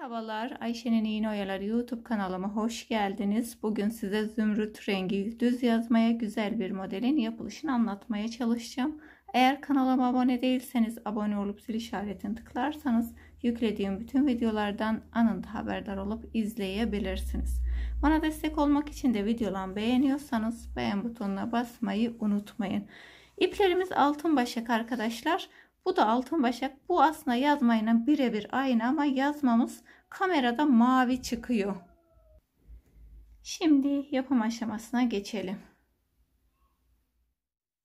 Merhabalar Ayşe'nin İğne Oyaları YouTube kanalıma hoş geldiniz. Bugün size zümrüt rengi düz yazmaya güzel bir modelin yapılışını anlatmaya çalışacağım. Eğer kanalıma abone değilseniz abone olup zil işaretini tıklarsanız yüklediğim bütün videolardan anında haberdar olup izleyebilirsiniz. Bana destek olmak için de videolarımı beğeniyorsanız beğen butonuna basmayı unutmayın. İplerimiz altın başak arkadaşlar. Bu da altın başak. Bu aslında yazmayla birebir aynı ama yazmamız kamerada mavi çıkıyor. Şimdi yapım aşamasına geçelim.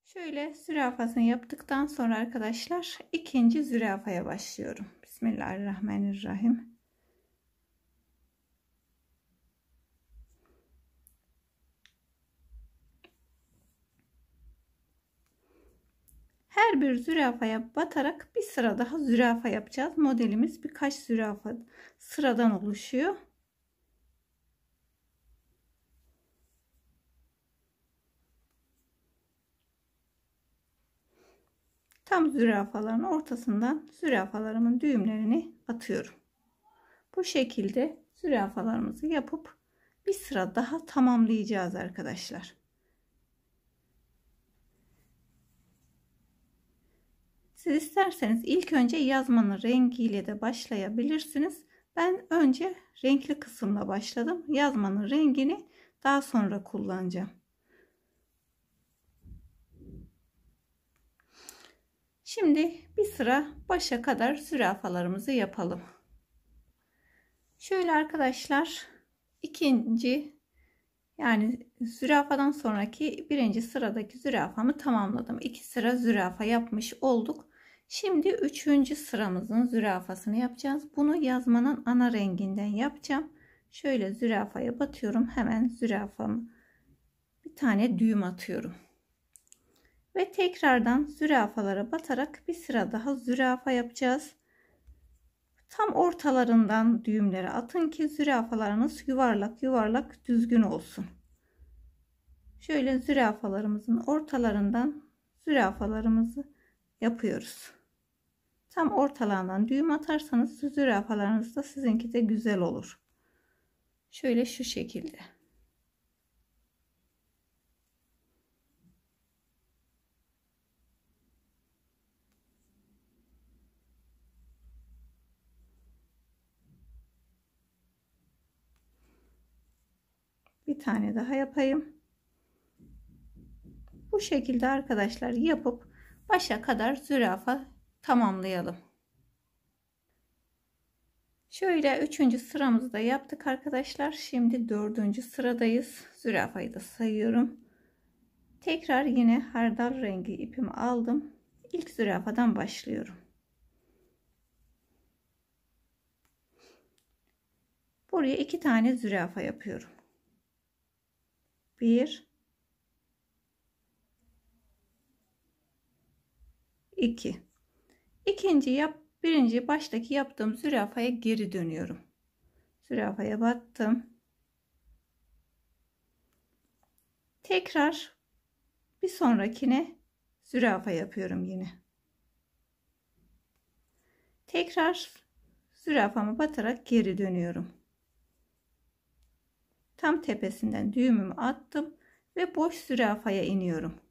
Şöyle zürafasını yaptıktan sonra arkadaşlar ikinci zürafaya başlıyorum. Bismillahirrahmanirrahim. Her bir zürafaya batarak bir sıra daha zürafa yapacağız. Modelimiz birkaç zürafa sıradan oluşuyor. Tam zürafaların ortasından zürafalarımın düğümlerini atıyorum. Bu şekilde zürafalarımızı yapıp bir sıra daha tamamlayacağız arkadaşlar. Siz isterseniz ilk önce yazmanın rengiyle de başlayabilirsiniz. Ben önce renkli kısımla başladım. Yazmanın rengini daha sonra kullanacağım. Şimdi bir sıra başa kadar zürafalarımızı yapalım. Şöyle arkadaşlar ikinci yani zürafadan sonraki birinci sıradaki zürafamı tamamladım. İki sıra zürafa yapmış olduk. Şimdi üçüncü sıramızın zürafasını yapacağız. Bunu yazmanın ana renginden yapacağım. Şöyle zürafaya batıyorum. Hemen zürafamı bir tane düğüm atıyorum. Ve tekrardan zürafalara batarak bir sıra daha zürafa yapacağız. Tam ortalarından düğümleri atın ki zürafalarınız yuvarlak yuvarlak düzgün olsun. Şöyle zürafalarımızın ortalarından zürafalarımızı yapıyoruz. Tam ortalarından düğüm atarsanız zürafalarınızda sizinki de güzel olur. Şöyle şu şekilde. bir tane daha yapayım. Bu şekilde arkadaşlar yapıp başa kadar zürafa tamamlayalım. Şöyle üçüncü sıramızı da yaptık arkadaşlar. Şimdi dördüncü sıradayız. Zürafayı da sayıyorum. Tekrar yine hardal rengi ipimi aldım. İlk zürafadan başlıyorum. Buraya iki tane zürafa yapıyorum. Bir 2. İkinci yap, birinci baştaki yaptığım zürafaya geri dönüyorum. Zürafaya battım. Tekrar bir sonrakine zürafa yapıyorum yine. Tekrar zürafamı batarak geri dönüyorum. Tam tepesinden düğümümü attım ve boş zürafaya iniyorum.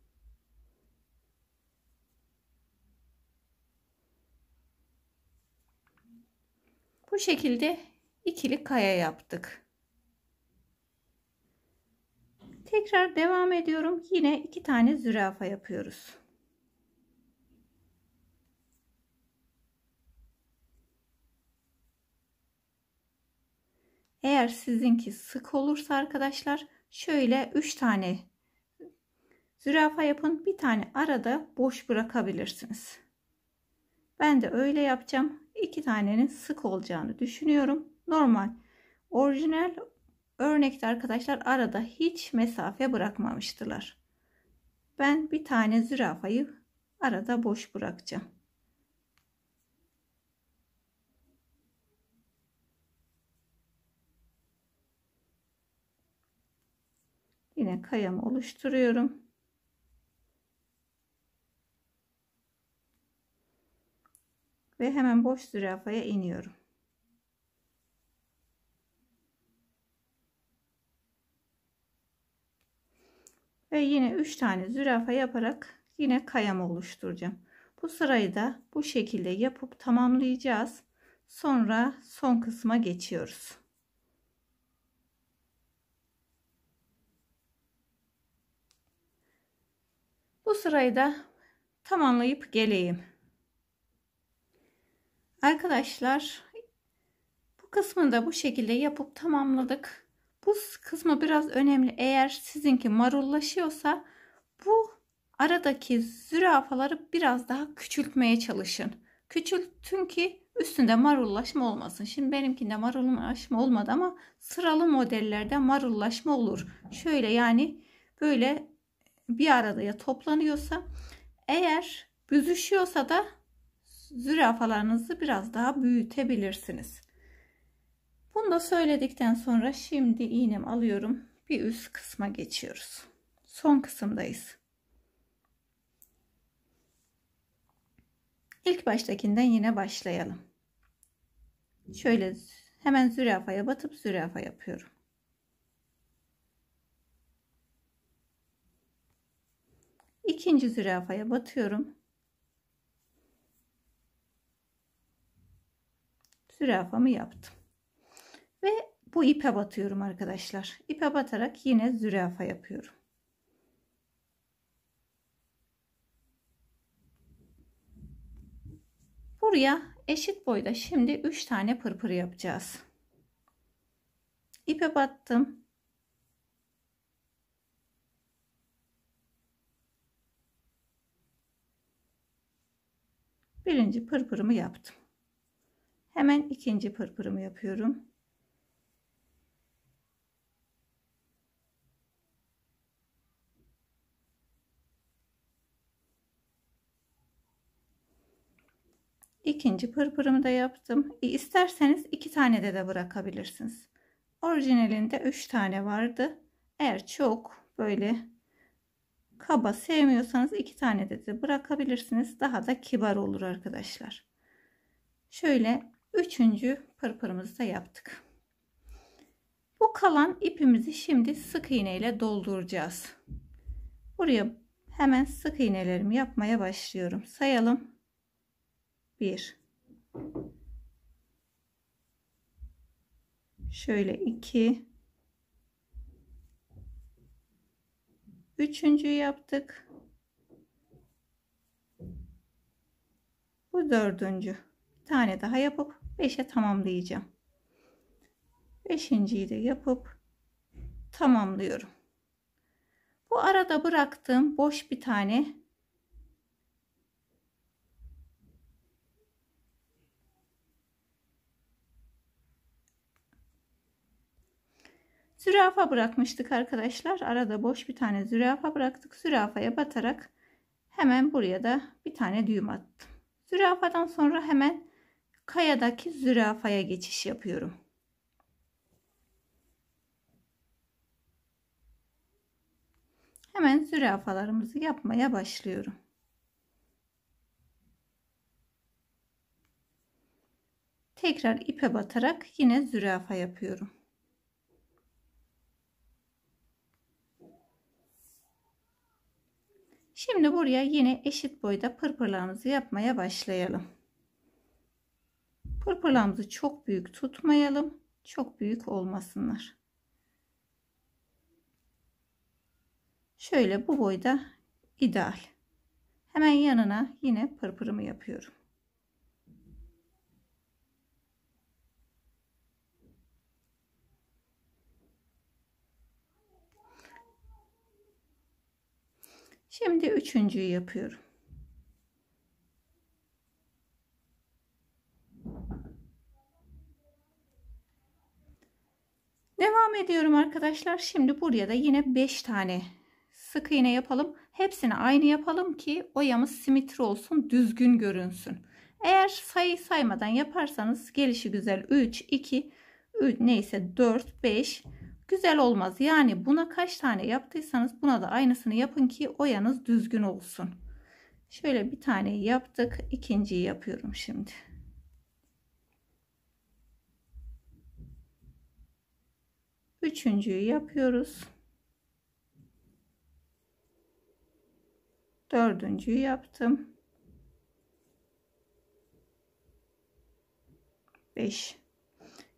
şekilde ikili kaya yaptık. Tekrar devam ediyorum. Yine iki tane zürafa yapıyoruz. Eğer sizinki sık olursa arkadaşlar şöyle 3 tane zürafa yapın. Bir tane arada boş bırakabilirsiniz. Ben de öyle yapacağım iki tanenin sık olacağını düşünüyorum. Normal orijinal örnekte arkadaşlar arada hiç mesafe bırakmamıştılar. Ben bir tane zürafayı arada boş bırakacağım. Yine kayamı oluşturuyorum. ve hemen boş zürafaya iniyorum. Ve yine 3 tane zürafa yaparak yine kayamı oluşturacağım. Bu sırayı da bu şekilde yapıp tamamlayacağız. Sonra son kısma geçiyoruz. Bu sırayı da tamamlayıp geleyim. Arkadaşlar bu kısmını da bu şekilde yapıp tamamladık. Bu kısmı biraz önemli. Eğer sizinki marullaşıyorsa bu aradaki zürafaları biraz daha küçültmeye çalışın. Küçültün ki üstünde marullaşma olmasın. Şimdi benimkinde marullaşma olmadı ama sıralı modellerde marullaşma olur. Şöyle yani böyle bir arada ya toplanıyorsa eğer büzüşüyorsa da zürafalarınızı biraz daha büyütebilirsiniz. Bunu da söyledikten sonra şimdi iğnemi alıyorum. Bir üst kısma geçiyoruz. Son kısımdayız. İlk baştakinden yine başlayalım. Şöyle hemen zürafaya batıp zürafa yapıyorum. İkinci zürafaya batıyorum. zürafamı yaptım. Ve bu ipe batıyorum arkadaşlar. İpe batarak yine zürafa yapıyorum. Buraya eşit boyda şimdi 3 tane pırpır yapacağız. İpe battım. Birinci pırpırımı yaptım. Hemen ikinci pırpırımı yapıyorum. İkinci pırpırımı da yaptım. E, isterseniz iki tane de de bırakabilirsiniz. Orijinalinde üç tane vardı. Eğer çok böyle kaba sevmiyorsanız iki tane de de bırakabilirsiniz. Daha da kibar olur arkadaşlar. Şöyle Üçüncü pırpırımızı da yaptık. Bu kalan ipimizi şimdi sık iğne ile dolduracağız. Buraya hemen sık iğnelerimi yapmaya başlıyorum. Sayalım. 1 Şöyle 2 Üçüncü yaptık. Bu dördüncü. Bir tane daha yapıp 5'e tamamlayacağım. 5.yi de yapıp tamamlıyorum. Bu arada bıraktığım boş bir tane zürafa bırakmıştık arkadaşlar. Arada boş bir tane zürafa bıraktık. Zürafaya batarak hemen buraya da bir tane düğüm attım. Zürafadan sonra hemen kayadaki zürafaya geçiş yapıyorum. Hemen zürafalarımızı yapmaya başlıyorum. Tekrar ipe batarak yine zürafa yapıyorum. Şimdi buraya yine eşit boyda pırpırlarımızı yapmaya başlayalım. Pırpırlamızı çok büyük tutmayalım. Çok büyük olmasınlar. Şöyle bu boyda ideal. Hemen yanına yine pırpırımı yapıyorum. Şimdi üçüncüyü yapıyorum. Devam ediyorum arkadaşlar. Şimdi buraya da yine 5 tane sık iğne yapalım. Hepsini aynı yapalım ki oyamız simetri olsun, düzgün görünsün. Eğer sayı saymadan yaparsanız gelişi güzel 3, 2, 3, neyse 4, 5 güzel olmaz. Yani buna kaç tane yaptıysanız buna da aynısını yapın ki oyanız düzgün olsun. Şöyle bir tane yaptık. ikinciyi yapıyorum şimdi. Üçüncüyü yapıyoruz. Dördüncüyü yaptım. 5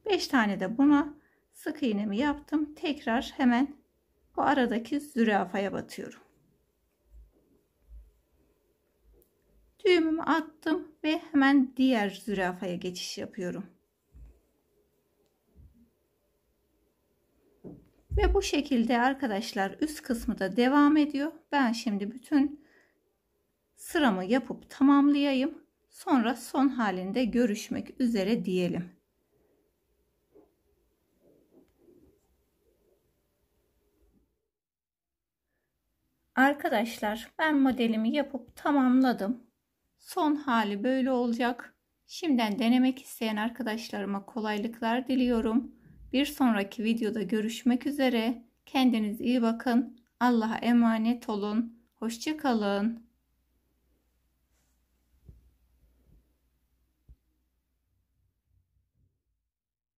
5 tane de buna sık iğnemi yaptım tekrar hemen bu aradaki zürafaya batıyorum düğümümü attım ve hemen diğer zürafaya geçiş yapıyorum Ve bu şekilde arkadaşlar üst kısmı da devam ediyor. Ben şimdi bütün sıramı yapıp tamamlayayım. Sonra son halinde görüşmek üzere diyelim. Arkadaşlar ben modelimi yapıp tamamladım. Son hali böyle olacak. Şimdiden denemek isteyen arkadaşlarıma kolaylıklar diliyorum. Bir sonraki videoda görüşmek üzere. Kendinize iyi bakın. Allah'a emanet olun. Hoşçakalın.